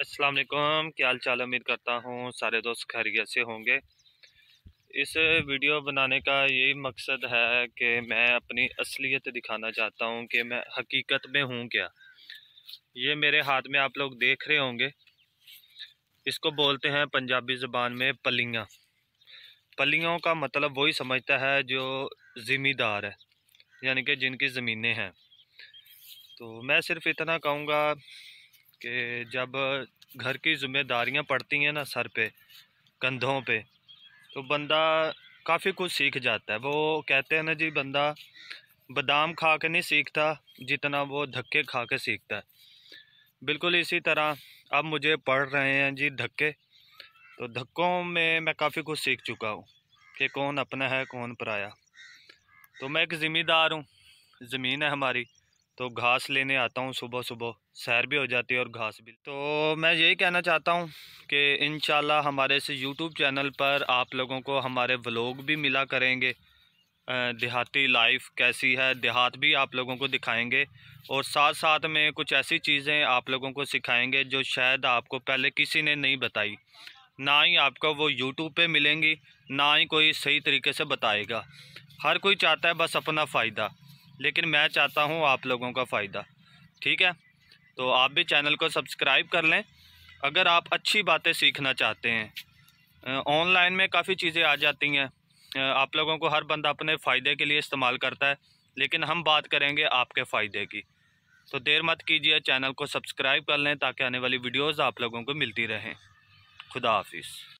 अस्सलाम वालेकुम क्या हाल चाल उम्मीद करता हूँ सारे दोस्त खैरियत से होंगे इस वीडियो बनाने का यही मकसद है कि मैं अपनी असलियत दिखाना चाहता हूँ कि मैं हकीकत में हूँ क्या ये मेरे हाथ में आप लोग देख रहे होंगे इसको बोलते हैं पंजाबी ज़बान में पलियाँ पलियों का मतलब वही समझता है जो ज़िम्मेदार है यानी कि जिनकी ज़मीनें हैं तो मैं सिर्फ़ इतना कहूँगा कि जब घर की जिम्मेदारियां पड़ती हैं ना सर पे कंधों पे तो बंदा काफ़ी कुछ सीख जाता है वो कहते हैं ना जी बंदा बादाम खा के नहीं सीखता जितना वो धक्के खा के सीखता है बिल्कुल इसी तरह अब मुझे पढ़ रहे हैं जी धक्के तो धक्कों में मैं काफ़ी कुछ सीख चुका हूँ कि कौन अपना है कौन पराया तो मैं एक ज़िम्मेदार हूँ ज़मीन है हमारी तो घास लेने आता हूँ सुबह सुबह सैर भी हो जाती है और घास भी तो मैं यही कहना चाहता हूँ कि इन हमारे इस यूट्यूब चैनल पर आप लोगों को हमारे व्लॉग भी मिला करेंगे देहाती लाइफ कैसी है देहात भी आप लोगों को दिखाएंगे और साथ साथ में कुछ ऐसी चीज़ें आप लोगों को सिखाएंगे जो शायद आपको पहले किसी ने नहीं बताई ना ही आपको वो यूट्यूब पे मिलेंगी ना ही कोई सही तरीके से बताएगा हर कोई चाहता है बस अपना फ़ायदा लेकिन मैं चाहता हूँ आप लोगों का फ़ायदा ठीक है तो आप भी चैनल को सब्सक्राइब कर लें अगर आप अच्छी बातें सीखना चाहते हैं ऑनलाइन में काफ़ी चीज़ें आ जाती हैं आप लोगों को हर बंदा अपने फ़ायदे के लिए इस्तेमाल करता है लेकिन हम बात करेंगे आपके फ़ायदे की तो देर मत कीजिए चैनल को सब्सक्राइब कर लें ताकि आने वाली वीडियोस आप लोगों को मिलती रहें खुदा हाफिज़